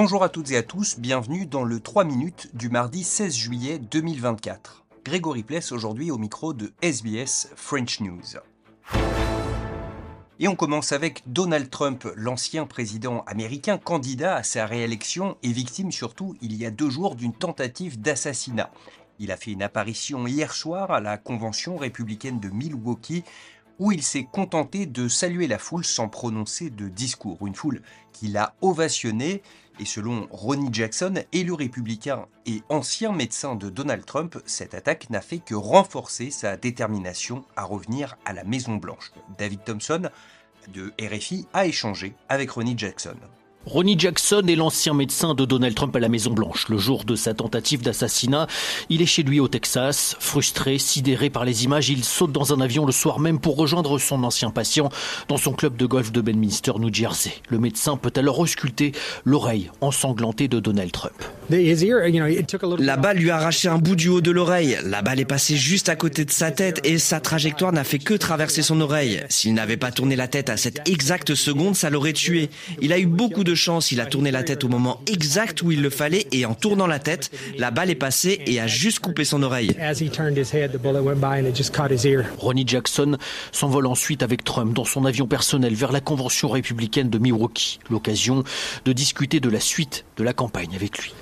Bonjour à toutes et à tous, bienvenue dans le 3 minutes du mardi 16 juillet 2024. Grégory Pless aujourd'hui au micro de SBS French News. Et on commence avec Donald Trump, l'ancien président américain candidat à sa réélection et victime surtout il y a deux jours d'une tentative d'assassinat. Il a fait une apparition hier soir à la convention républicaine de Milwaukee où il s'est contenté de saluer la foule sans prononcer de discours, une foule qui l'a ovationné, et selon Ronnie Jackson, élu républicain et ancien médecin de Donald Trump, cette attaque n'a fait que renforcer sa détermination à revenir à la Maison Blanche. David Thompson de RFI a échangé avec Ronnie Jackson. Ronnie Jackson est l'ancien médecin de Donald Trump à la Maison Blanche. Le jour de sa tentative d'assassinat, il est chez lui au Texas. Frustré, sidéré par les images, il saute dans un avion le soir même pour rejoindre son ancien patient dans son club de golf de Benminster, New Jersey. Le médecin peut alors ausculter l'oreille ensanglantée de Donald Trump. La balle lui a arraché un bout du haut de l'oreille. La balle est passée juste à côté de sa tête et sa trajectoire n'a fait que traverser son oreille. S'il n'avait pas tourné la tête à cette exacte seconde, ça l'aurait tué. Il a eu beaucoup de chance, il a tourné la tête au moment exact où il le fallait et en tournant la tête, la balle est passée et a juste coupé son oreille. Ronnie Jackson s'envole ensuite avec Trump dans son avion personnel vers la convention républicaine de Milwaukee, l'occasion de discuter de la suite de la campagne avec lui.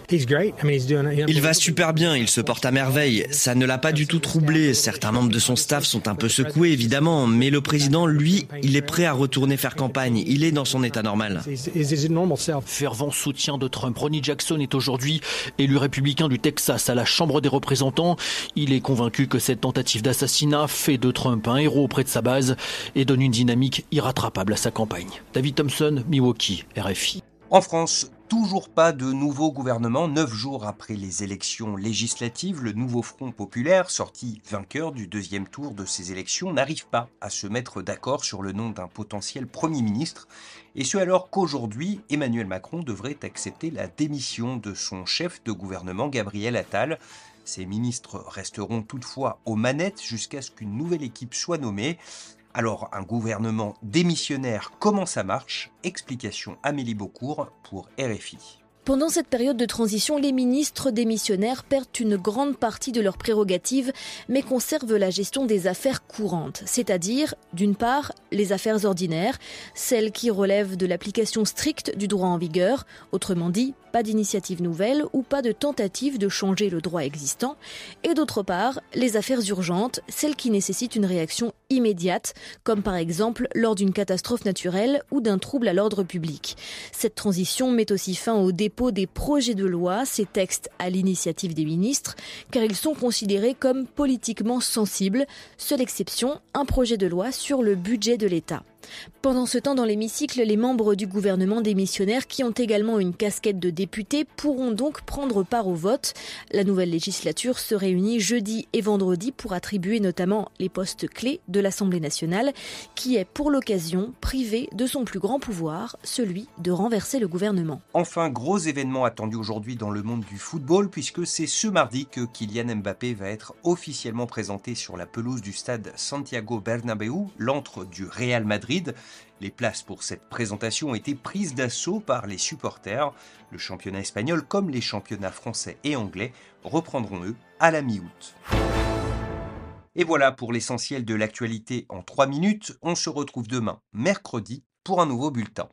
Il va super bien, il se porte à merveille. Ça ne l'a pas du tout troublé. Certains membres de son staff sont un peu secoués, évidemment, mais le président, lui, il est prêt à retourner faire campagne. Il est dans son état normal. Fervent soutien de Trump, Ronnie Jackson est aujourd'hui élu républicain du Texas à la Chambre des représentants. Il est convaincu que cette tentative d'assassinat fait de Trump un héros auprès de sa base et donne une dynamique irrattrapable à sa campagne. David Thompson, Milwaukee, RFI. En France, toujours pas de nouveau gouvernement. Neuf jours après les élections législatives, le nouveau Front populaire, sorti vainqueur du deuxième tour de ces élections, n'arrive pas à se mettre d'accord sur le nom d'un potentiel Premier ministre, et ce alors qu'aujourd'hui, Emmanuel Macron devrait accepter la démission de son chef de gouvernement, Gabriel Attal. Ses ministres resteront toutefois aux manettes jusqu'à ce qu'une nouvelle équipe soit nommée. Alors, un gouvernement démissionnaire, comment ça marche Explication Amélie Beaucourt pour RFI. Pendant cette période de transition, les ministres démissionnaires perdent une grande partie de leurs prérogatives, mais conservent la gestion des affaires courantes, c'est-à-dire, d'une part, les affaires ordinaires, celles qui relèvent de l'application stricte du droit en vigueur, autrement dit, pas d'initiative nouvelle ou pas de tentative de changer le droit existant, et d'autre part, les affaires urgentes, celles qui nécessitent une réaction immédiate, comme par exemple lors d'une catastrophe naturelle ou d'un trouble à l'ordre public. Cette transition met aussi fin au dépôt des projets de loi, ces textes à l'initiative des ministres, car ils sont considérés comme politiquement sensibles, seule exception, un projet de loi sur le budget de l'État. Pendant ce temps, dans l'hémicycle, les membres du gouvernement démissionnaires, qui ont également une casquette de députés pourront donc prendre part au vote. La nouvelle législature se réunit jeudi et vendredi pour attribuer notamment les postes clés de l'Assemblée nationale, qui est pour l'occasion privée de son plus grand pouvoir, celui de renverser le gouvernement. Enfin, gros événement attendu aujourd'hui dans le monde du football, puisque c'est ce mardi que Kylian Mbappé va être officiellement présenté sur la pelouse du stade Santiago Bernabeu, l'antre du Real Madrid les places pour cette présentation ont été prises d'assaut par les supporters. Le championnat espagnol comme les championnats français et anglais reprendront eux à la mi-août. Et voilà pour l'essentiel de l'actualité en 3 minutes. On se retrouve demain, mercredi, pour un nouveau bulletin.